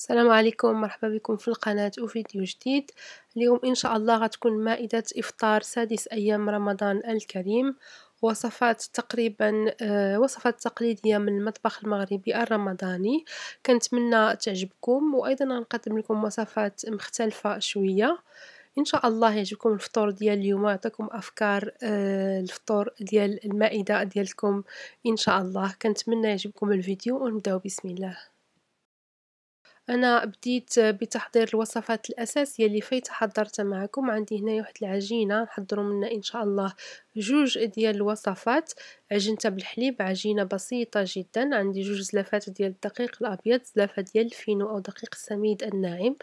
السلام عليكم مرحبا بكم في القناة وفيديو جديد اليوم إن شاء الله غتكون مائدة إفطار سادس أيام رمضان الكريم وصفات تقريبا آه، وصفات تقليدية من المطبخ المغربي الرمضاني كنتمنى تعجبكم وأيضا غنقدم لكم وصفات مختلفة شوية ان شاء الله يعجبكم الفطور ديال اليوم ويعطيكم افكار آه، الفطور ديال المائده ديالكم ان شاء الله كنتمنى يعجبكم الفيديو ونبدأ بسم الله انا بديت بتحضير الوصفات الاساسيه اللي فايت حضرتها معكم عندي هنايا واحد العجينه نحضروا منها ان شاء الله جوج ديال الوصفات عجنتها بالحليب عجينه بسيطه جدا عندي جوج زلافات ديال الدقيق الابيض زلافه ديال الفينو او دقيق السميد الناعم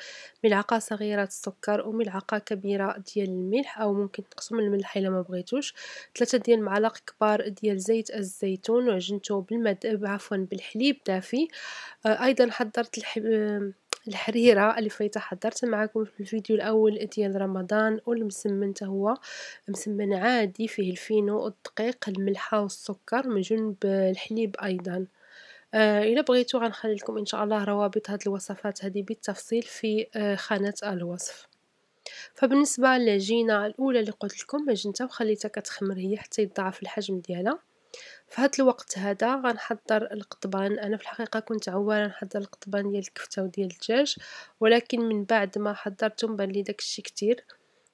ملعقه صغيره السكر وملعقه كبيره ديال الملح او ممكن تقسم الملح الا ما بغيتوش ثلاثه ديال المعالق كبار ديال زيت الزيتون وعجنته بالمد عفوا بالحليب دافي ايضا حضرت الحليب الحريرة اللي فايته حضرت معاكم في الفيديو الأول ديال رمضان والمسمن هو مسمن عادي فيه الفينو والدقيق الملحة والسكر من جنب الحليب أيضا آه الى بغيتو غنخلي لكم إن شاء الله روابط هاد الوصفات هذه بالتفصيل في آه خانة الوصف فبالنسبة للعجينة الأولى اللي قلت لكم عجنتها وخليتها كتخمر هي حتى يضاعف الحجم ديالها في هاد الوقت هذا غنحضر القطبان انا في الحقيقه كنت عواره نحضر القطبان ديال الكفته وديال الدجاج ولكن من بعد ما حضرتهم بان لي داكشي كتير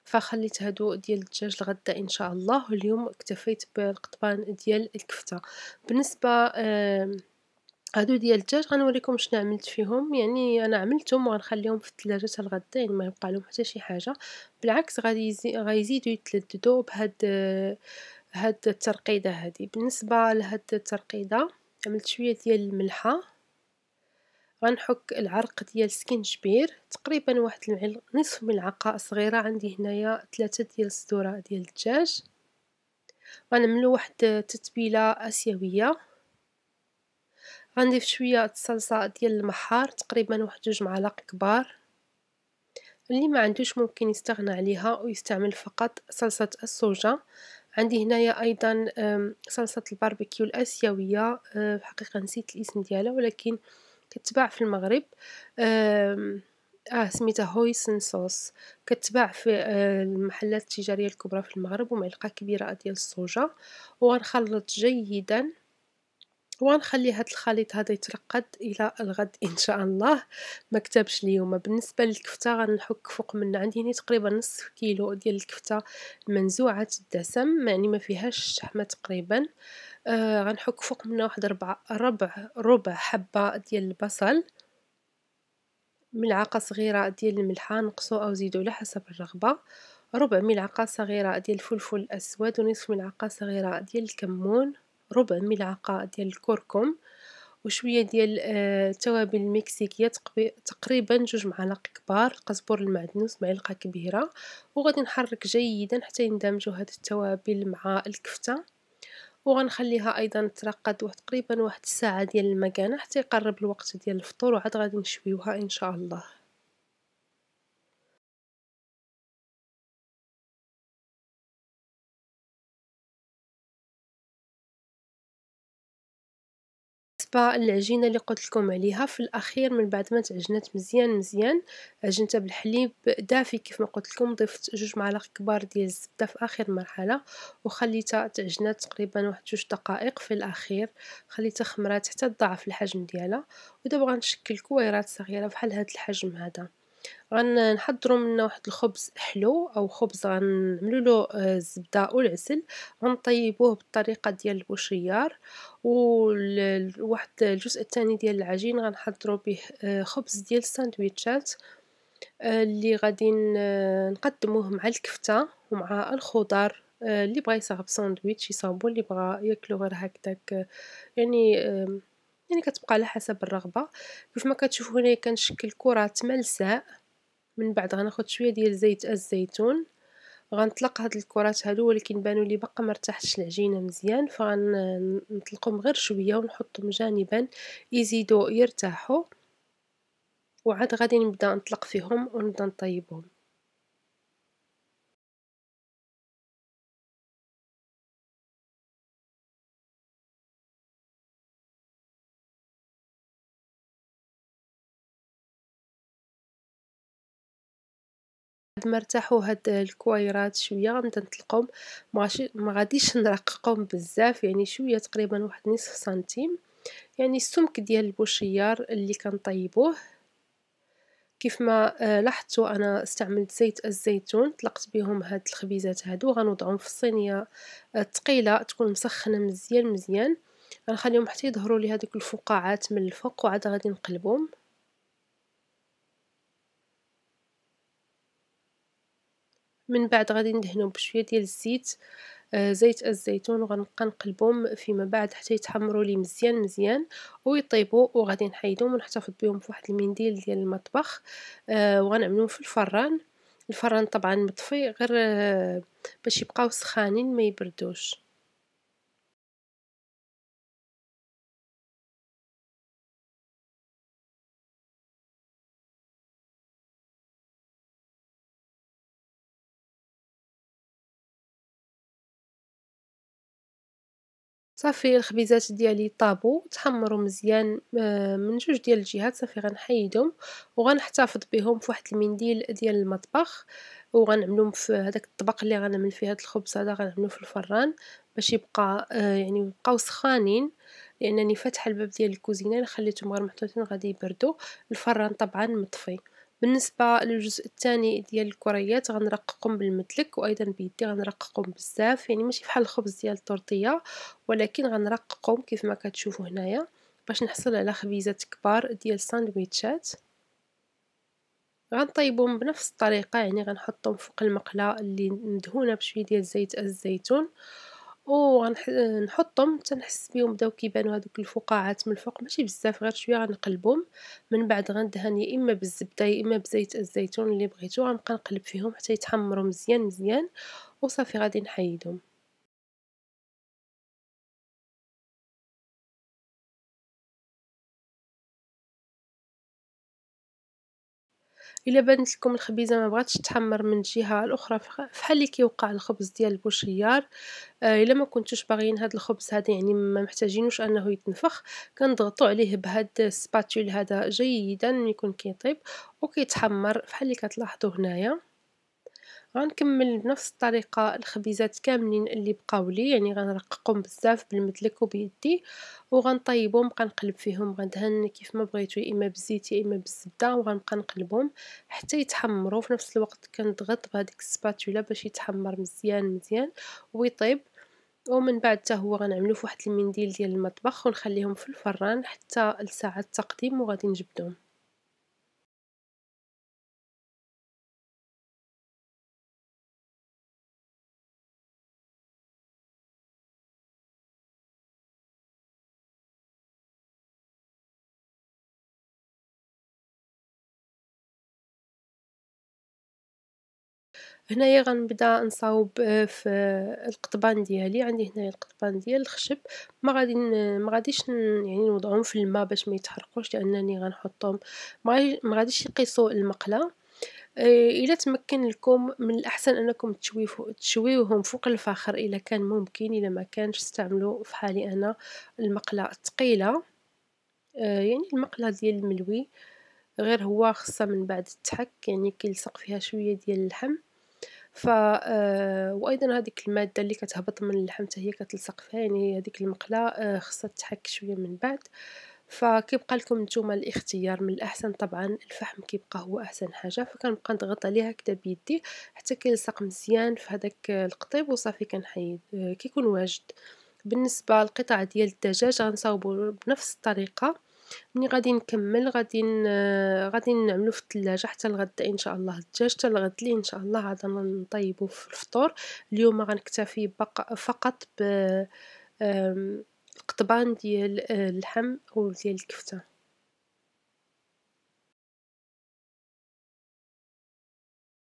فخليت هادو ديال الدجاج لغدا ان شاء الله واليوم اكتفيت بالقطبان ديال الكفته بالنسبه آه هادو ديال الدجاج غنوريكم شنو عملت فيهم يعني انا عملتهم وغنخليهم في الثلاجه حتى الغدا يعني ما يبقى لهم حتى شي حاجه بالعكس غادي غيزيدوا يتلددوا بهاد آه هاد الترقيدة هادي بالنسبة لهاد الترقيدة عملت شوية ديال الملحة غنحك العرق ديال سكنجبير تقريبا واحد المعل... نصف ملعقة صغيرة عندي هنايا ثلاثة ديال الصدوره ديال الدجاج غنعملو واحد التتبيلة اسيوية غنضيف شوية الصلصة ديال المحار تقريبا واحد جوج معالق كبار اللي ما عندوش ممكن يستغنى عليها ويستعمل فقط صلصة الصوجة عندي هنايا ايضا صلصة الباربيكيو الاسيوية الحقيقة آه، نسيت الاسم ديالها ولكن كتباع في المغرب اه سميتها هويسن صوص كتباع في آه، المحلات التجاريه الكبرى في المغرب ومعلقه كبيره ديال الصوجه وغنخلط جيدا ونخلي هاد الخليط هذا يترقد الى الغد ان شاء الله ما كتبش اليوم بالنسبه للكفته غنحك فوق من عندي هنا يعني تقريبا نص كيلو ديال الكفته منزوعه الدسم يعني ما فيهاش الشحمه تقريبا آه غنحك فوق منها واحد ربع ربع ربع حبه ديال البصل ملعقه صغيره ديال الملحه نقصوا او زيدوا على حسب الرغبه ربع ملعقه صغيره ديال الفلفل الاسود ونصف ملعقه صغيره ديال الكمون ربع ملعقة ديال الكركم وشوية ديال آه، التوابل المكسيكية تقريبا جوج معالق كبار قزبر المعدنوس معلقة كبيرة وغادي نحرك جيدا حتى يندمجو هاد التوابل مع الكفتة وغنخليها ايضا ترقد واحد تقريبا واحد الساعة ديال المكانة حتى يقرب الوقت ديال الفطور وعاد غادي نشويوها ان شاء الله بالنسبه للعجينه اللي قلت لكم عليها في الاخير من بعد ما تعجنت مزيان مزيان عجنتها بالحليب دافي كيف ما قلت لكم ضفت جوج معالق كبار ديال الزبده في اخر مرحله وخليتها تعجنات تقريبا واحد جوج دقائق في الاخير خليتها خمرات حتى تضاعف الحجم ديالها ودابا غنشكل كويرات صغيره بحال هذا الحجم هذا غنحضروا منا واحد الخبز حلو أو خبز له آه، الزبدة أو العسل، غنطيبوه بالطريقة ديال البوشيار، وواحد الجزء التاني ديال العجين غنحضرو به آه، خبز ديال الساندويتشات آه، اللي غادي نقدموه مع الكفتة، ومع الخضر اللي بغا يصاوب ساندويتش يصاوبو اللي بغا ياكلو غير هكداك يعني يعني كتبقى على حسب الرغبة كيف ما كتشوفو هنايا كنشكل كرات ملساء. من بعد غناخد شويه ديال زيت الزيتون غنطلق هاد الكرات هادو ولكن بانوا لي باقا مرتاحتش العجينه مزيان فغنطلقهم غير شويه ونحطهم جانبا يزيدوا يرتاحوا وعاد غادي نبدا نطلق فيهم ونبدا نطيبهم بعد ما ارتاحوا هاد الكويرات شوية غنبدا نطلقهم ماشي مغاديش نرققهم بزاف يعني شوية تقريبا واحد نصف سنتيم يعني السمك ديال البوشيار اللي كنطيبوه كيف ما آه، لاحظتوا انا استعملت زيت الزيتون طلقت بهم هاد الخبيزات هادو غنوضعهم في الصينيه الثقيله آه، تكون مسخنه مزيان مزيان غنخليهم حتى يظهروا لي هذوك الفقاعات من الفوق وعاد غادي نقلبهم من بعد غادي ندهنهم بشويه ديال الزيت آه، زيت الزيتون وغنبقى نقلبهم فيما بعد حتى يتحمروا لي مزيان مزيان ويطيبوا وغادي نحيدهم ونحتفظ بهم واحد المنديل ديال المطبخ آه، وغنعملهم في الفران الفران طبعا مطفي غير آه، باش يبقاو سخانين ما يبردوش صافي الخبيزات ديالي طابو تحمروا مزيان آه، من جوج ديال الجهات صافي غنحيدهم وغنحتفظ بهم واحد المنديل ديال المطبخ وغنعملهم في هذاك الطبق اللي غنعمل فيه هذا الخبز هذا غنعملو في الفران باش يبقى آه، يعني يبقاو سخانين لانني فاتحه الباب ديال الكوزينه الا خليتهم غير محطوطين غادي يبردوا الفران طبعا مطفي بالنسبة للجزء الثاني ديال الكريات غنرققهم بالمتلك وايضا بيدي غنرققهم بزاف يعني ماشي حال الخبز ديال الطورطيه ولكن غنرققهم كيف ما كتشوفوا هنايا باش نحصل على خبيزات كبار ديال الساندويتشات غنطيبهم بنفس الطريقه يعني غنحطهم فوق المقله اللي مدهونه بشويه ديال زيت الزيتون ونحطهم نحطهم حتى نحس بيهم بداو كيبانو هادوك الفقاعات من الفوق ماشي بزاف غير شوية غنقلبهم، من بعد غندهن يا إما بالزبدة يا إما بزيت الزيتون اللي بغيتو، غنبقى نقلب فيهم حتى يتحمرو مزيان مزيان وصافي غادي نحيدهم. الا بانت لكم الخبيزه ما بغاتش تحمر من الجهه الاخرى فحال اللي كيوقع الخبز ديال البوشيار آه، الا ما كنتوش باغيين هذا الخبز هذا يعني ما محتاجينوش انه يتنفخ كنضغطوا عليه بهاد السباتول هذا جيدا يكون كيطيب وكيتحمر فحال اللي كتلاحظوا هنايا غنكمل بنفس الطريقة الخبيزات كاملين اللي بقاو لي يعني غنرققهم بزاف بالمدلك وبيدي وغنطيبهم نبقى نقلب فيهم غندهن كيف ما بغيتو يا اما بالزيت يا اما بالزبدة وغنبقى نقلبهم حتى يتحمروا في نفس الوقت كنضغط بهذيك السباتولا باش يتحمر مزيان مزيان ويطيب ومن بعد حتى هو غنعملو فواحد المنديل ديال المطبخ ونخليهم في الفران حتى لساعه التقديم وغادي نجبدهم هنايا غنبدا نصاوب آه، في القطبان ديالي عندي هنايا القطبان ديال الخشب ما غادي ما غاديش يعني نوضعهم في الماء باش ما يتحرقوش لانني غنحطهم ما غاديش يقيسوا المقله آه، الا تمكن لكم من الاحسن انكم تشويوهم فوق الفاخر الا كان ممكن الا ما كانش استعملوا في حالي انا المقله الثقيله آه، يعني المقله ديال الملوي غير هو خاصه من بعد التحك يعني كيلصق فيها شويه ديال اللحم ف آه، وايضا هذيك الماده اللي كتهبط من اللحم حتى هي كتلصق فيها يعني هذيك المقله آه، خصها تحك شويه من بعد فكيبقى لكم نتوما الاختيار من الاحسن طبعا الفحم كيبقى هو احسن حاجه فكنبقى نضغط عليها هكذا بيدي حتى كيلصق مزيان في هذاك القطيب وصافي كنحيد آه، كيكون واجد بالنسبه للقطع ديال الدجاج غنصاوبو بنفس الطريقه ملي غادي نكمل غادي غادي نعملو في الثلاجه حتى الغدا ان شاء الله الدجاج حتى الغد لي ان شاء الله عاد نطيبو في الفطور اليوم غنكتفي فقط ب قطبان ديال آه، اللحم وديال الكفته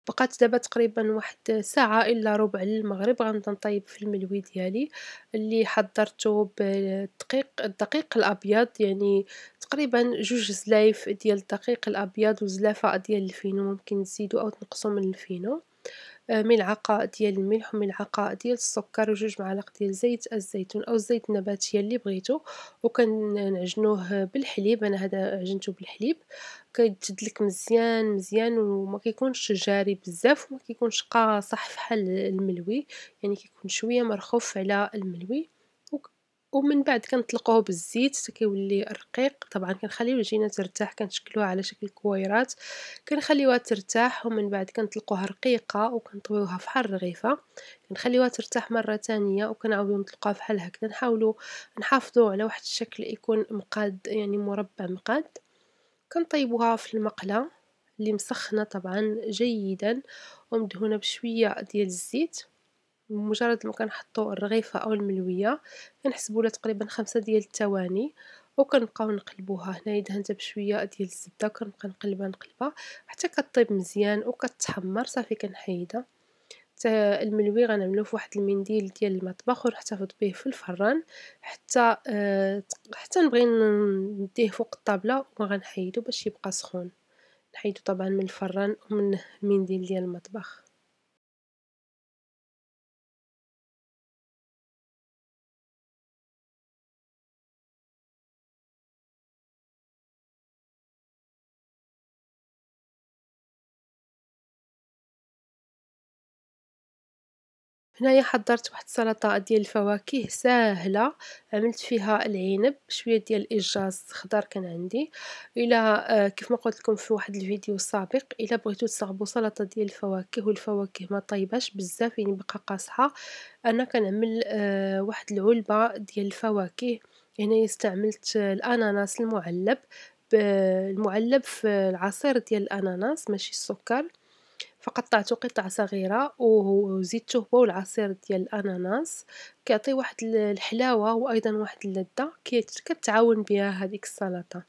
بقات دابا تقريبا واحد ساعه الا ربع للمغرب غنبدا نطيب في الملوي ديالي اللي حضرته بالدقيق الدقيق الابيض يعني تقريبا جوج زلايف ديال الدقيق الابيض وزلافه ديال الفينو ممكن نزيدو او تنقصو من الفينو آه، ملعقه ديال الملح وملعقه ديال السكر وجوج معالق ديال زيت الزيتون او الزيت النباتيه اللي بغيتو وكنعجنوه بالحليب انا هذا عجنته بالحليب كيتجد لك مزيان مزيان وما كيكونش جاري بزاف وما كيكونش قاصح فحال الملوي يعني كيكون شويه مرخوف على الملوي ومن بعد كنطلقوه بالزيت كيولي رقيق طبعا كنخليو العجينه ترتاح كنشكلوها على شكل كويرات كنخليوها ترتاح ومن بعد كنطلقوها رقيقه وكنطويوها فحال الرغيفه كنخليوها ترتاح مره تانية وكنعاودو نطلقوها فحال هكذا نحاولو نحافظو على واحد الشكل يكون مقاد يعني مربع مقاد كنطيبوها في المقلة اللي مسخنة طبعا جيدا ومدهونة بشوية ديال الزيت بمجرد ما كنحطو الرغيفة أو الملوية كنحسبولها تقريبا خمسة ديال التواني وكنبقاو نقلبوها هنايا دهنتها بشوية ديال الزبدة كنبقى نقلبها نقلبها حتى كطيب مزيان وكتحمر صافي كنحيدها حتى الملوي غنعملو فواحد المنديل ديال المطبخ ونحتفظ به في الفران حتى آه، حتى نبغي نديه فوق الطابله وغنحيدو باش يبقى سخون نحيدو طبعا من الفران ومن المنديل ديال المطبخ هنايا حضرت واحد السلطه ديال الفواكه ساهله عملت فيها العنب شويه ديال الإجاز خضر كان عندي الا آه، كيف ما قلت لكم في واحد الفيديو السابق الا بغيتو تصاوبوا سلطه ديال الفواكه والفواكه ما طيباش بزاف يعني بقى قاصحه انا كنعمل آه، واحد العلبه ديال الفواكه هنا استعملت آه، الاناناس المعلب المعلب في العصير ديال الاناناس ماشي السكر فقطعته قطع صغيره وزدت هو والعصير ديال الاناناس كيعطي واحد الحلاوه وايضا واحد اللذه كتعاون بها هذيك السلطه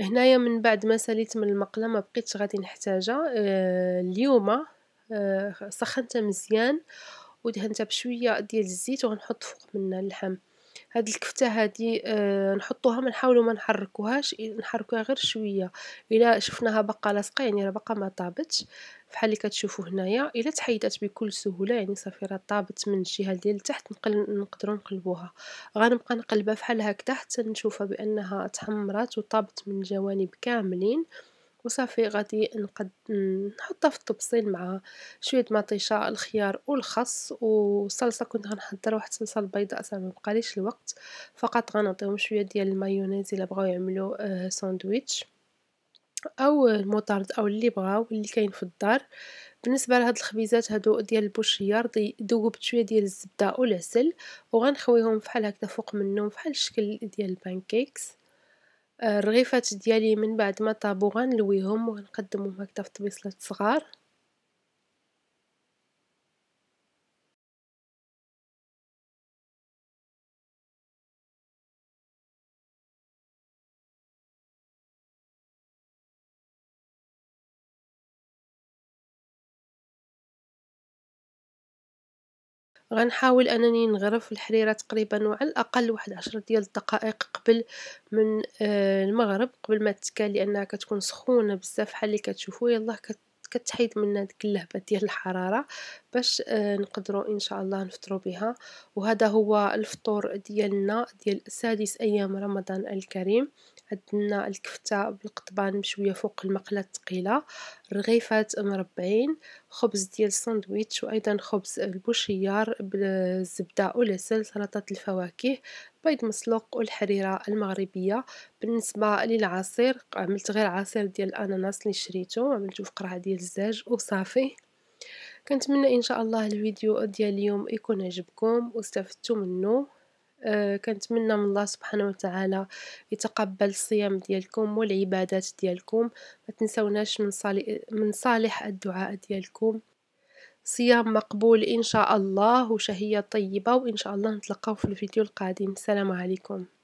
هنايا من بعد ما ساليت من المقله ما بقيتش غادي نحتاجها آه اليوم آه سخنتها مزيان ودهنتها بشويه ديال الزيت وغنحط فوق منها اللحم هاد الكفتة هادي آه نحطوها ما نحاولو ما نحركوهاش نحركوها غير شوية الا شفناها بقى لاصقة يعني راه بقى ما طابتش بحال اللي كتشوفوا هنايا الا تحيدات بكل سهوله يعني صافي راه طابت من الجهه ديال التحت نقل نقدروا نقلبوها غنبقى نقلبها بحال هكذا حتى نشوفها بانها تحمرات وطابت من الجوانب كاملين وصافي غادي نقد نحطها في الطبسيل مع شويه مطيشه الخيار والخس والصلصه كنت غنحضر واحد الصلصه البيضاء صافي مبقاليش الوقت فقط غنعطيهم شويه ديال المايونيز الا بغاو يعملوا آه، ساندويتش او المطارد او اللي بغاو اللي كاين في الدار بالنسبه لهاد الخبيزات هادو ديال البوشيار ذوبت شويه ديال الزبده والعسل وغنخويهم فحال هكذا فوق منهم فحال الشكل ديال البانكيكس الرغيفات ديالي من بعد ما طابو غنلويهم ونقدمهم هكدا في طبيصلات صغار غنحاول انني نغرف الحريرة تقريبا وعلى الاقل واحد عشرة ديال الدقائق قبل من آه، المغرب قبل ما تتكال لانها كتكون سخونه بزاف بحال اللي كتشوفوا يلا كت كتحيد منها ديك اللهبه ديال الحراره باش آه، نقدروا ان شاء الله نفطروا بها وهذا هو الفطور ديالنا ديال سادس ايام رمضان الكريم عندنا الكفتة بالقطبان مشوية فوق المقلة الثقيلة رغيفات مربعين خبز ديال الساندويتش وأيضا خبز البوشيار بالزبدة والعسل سلطة الفواكه بيض مسلوق والحريرة المغربية بالنسبة للعصير عملت غير عصير ديال الأناناس اللي شريته عملته في قرعة ديال الزاج وصافي كنتمنى ان شاء الله الفيديو ديال اليوم يكون عجبكم واستفدتوا منه آه، كنتمنى من الله سبحانه وتعالى يتقبل الصيام ديالكم والعبادات ديالكم ما تنسوناش من صالح من صالح الدعاء ديالكم صيام مقبول ان شاء الله وشهيه طيبه وان شاء الله نتلقاو في الفيديو القادم السلام عليكم